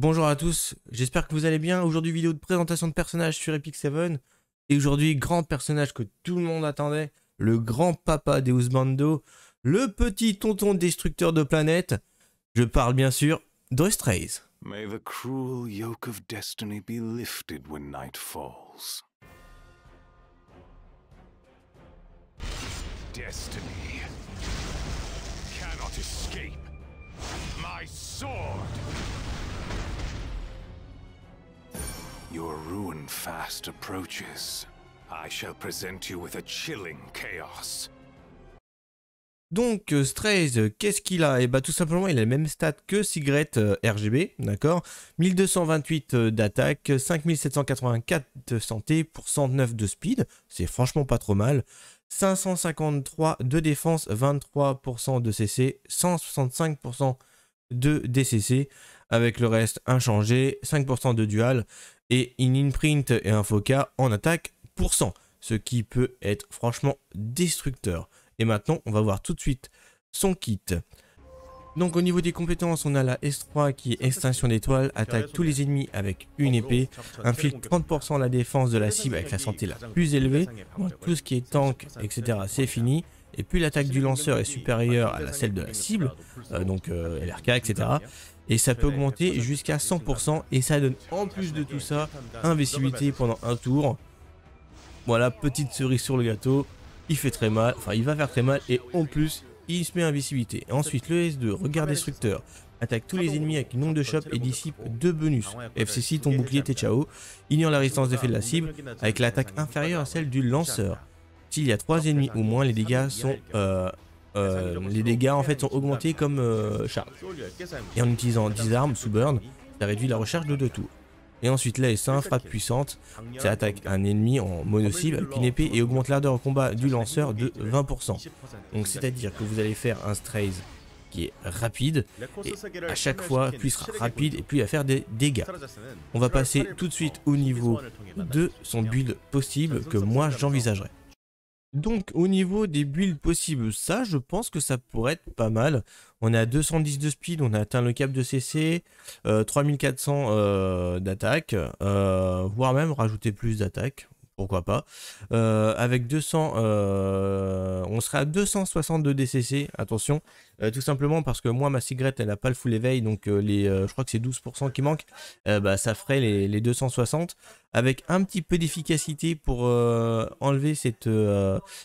Bonjour à tous, j'espère que vous allez bien. Aujourd'hui, vidéo de présentation de personnages sur Epic 7. Et aujourd'hui, grand personnage que tout le monde attendait, le grand papa des Bando, le petit tonton destructeur de planètes. Je parle bien sûr de May the cruel yoke of destiny be lifted when night falls. Destiny cannot escape my sword. fast approaches. I shall present you with a chilling chaos. Donc, euh, Straze, qu'est-ce qu'il a Et eh bah, ben, tout simplement, il a le même stats que Cigarette euh, RGB, d'accord 1228 euh, d'attaque, 5784 de santé pour 109 de speed, c'est franchement pas trop mal. 553 de défense, 23% de CC, 165% de DCC avec le reste inchangé, 5% de dual et in-imprint et un foca en attaque pour 100, ce qui peut être franchement destructeur. Et maintenant, on va voir tout de suite son kit. Donc au niveau des compétences, on a la S3 qui est extinction d'étoiles, attaque tous les ennemis avec une épée, inflige 30% la défense de la cible avec la santé la plus élevée, tout ce qui est tank, etc. c'est fini et puis l'attaque du lanceur est supérieure à celle de la cible, euh, donc euh, LRK, etc. Et ça peut augmenter jusqu'à 100% et ça donne en plus de tout ça, Invisibilité pendant un tour. Voilà, petite cerise sur le gâteau, il fait très mal, enfin il va faire très mal et en plus, il se met invisibilité. Ensuite, le S2, regard destructeur, attaque tous les ennemis avec une onde de choc et dissipe deux bonus. FCC, ton bouclier, t'es Ignore la résistance d'effet de la cible avec l'attaque inférieure à celle du lanceur. S'il y a 3 ennemis ou moins, les dégâts sont euh, euh, les dégâts en fait sont augmentés comme euh, Et en utilisant 10 armes sous burn, ça réduit la recharge de 2 tours. Et ensuite la S1, frappe puissante, ça attaque un ennemi en mono-cible avec une épée et augmente l'ardeur au combat du lanceur de 20%. Donc c'est à dire que vous allez faire un straze qui est rapide et à chaque fois plus rapide et plus à faire des dégâts. On va passer tout de suite au niveau de son build possible que moi j'envisagerais. Donc au niveau des builds possibles, ça je pense que ça pourrait être pas mal. On est à 210 de speed, on a atteint le cap de CC, 3400 euh, euh, d'attaque, euh, voire même rajouter plus d'attaque pourquoi pas. Euh, avec 200, euh, on sera à 262 DCC, attention, euh, tout simplement parce que moi, ma cigarette, elle n'a pas le full éveil, donc les, je crois que c'est 12% qui manque, bah, ça ferait les, 260. Avec un petit peu d'efficacité pour enlever cette,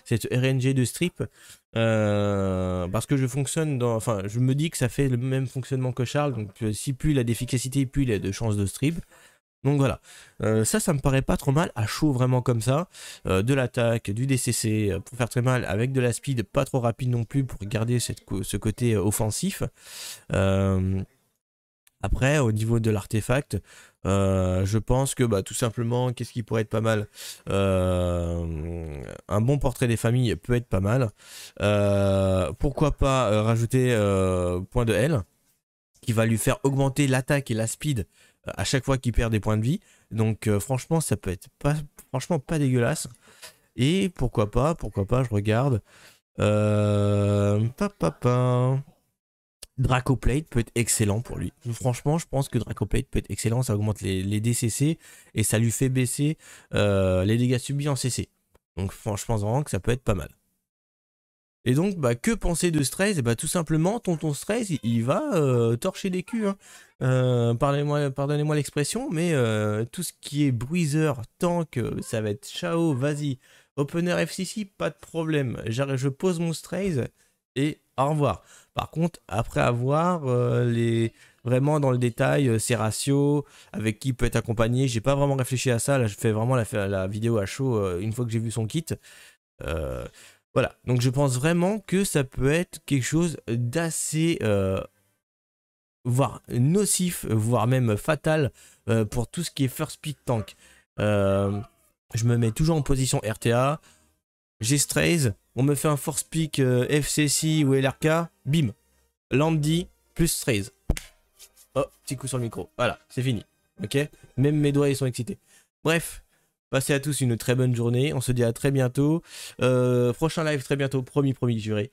cette RNG de strip, parce que je fonctionne dans, enfin, je me dis que ça fait le même fonctionnement que Charles, donc si plus il a d'efficacité, plus il a de chances de strip. Donc voilà, euh, ça, ça me paraît pas trop mal, à chaud vraiment comme ça, euh, de l'attaque, du DCC euh, pour faire très mal, avec de la speed pas trop rapide non plus pour garder ce côté offensif. après, au niveau de l'artefact, je pense que bah, tout simplement, qu'est-ce qui pourrait être pas mal Un bon portrait des familles peut être pas mal. pourquoi pas rajouter point de L qui va lui faire augmenter l'attaque et la speed à chaque fois qu'il perd des points de vie. Donc euh, franchement, ça peut être pas, franchement pas dégueulasse. Et pourquoi pas, pourquoi pas, je regarde. Euh, Draco Dracoplate peut être excellent pour lui. Franchement, je pense que Dracoplate peut être excellent. Ça augmente les, les DCC et ça lui fait baisser euh, les dégâts subis en CC. Donc franchement, je pense vraiment que ça peut être pas mal. Et donc, bah, que penser de Stress Et bah, tout simplement, tonton Stress, il, va euh, torcher des culs. Hein. Euh, pardonnez-moi l'expression, mais euh, tout ce qui est bruiseur, tank, ça va être Chao, vas-y. Opener FCC, pas de problème. Je pose mon Strays et au revoir. Par contre, après avoir les vraiment dans le détail ces ratios, avec qui peut être accompagné, j'ai pas vraiment réfléchi à ça. Là, je fais vraiment la, la vidéo à chaud une fois que j'ai vu son kit. Euh, voilà, donc je pense vraiment que ça peut être quelque chose d'assez, euh, voire nocif, voire même fatal euh, pour tout ce qui est first pick tank. Euh, je me mets toujours en position RTA, j'ai Straze, on me fait un force pick FCC ou LRK, bim, Landy plus Straze. Oh, petit coup sur le micro, voilà, c'est fini, ok Même mes doigts, ils sont excités. Bref, Passez à tous une très bonne journée. On se dit à très bientôt. Euh, prochain live très bientôt, promis, promis, juré.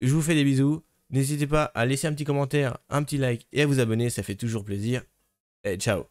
Je vous fais des bisous. N'hésitez pas à laisser un petit commentaire, un petit like et à vous abonner, ça fait toujours plaisir. Et ciao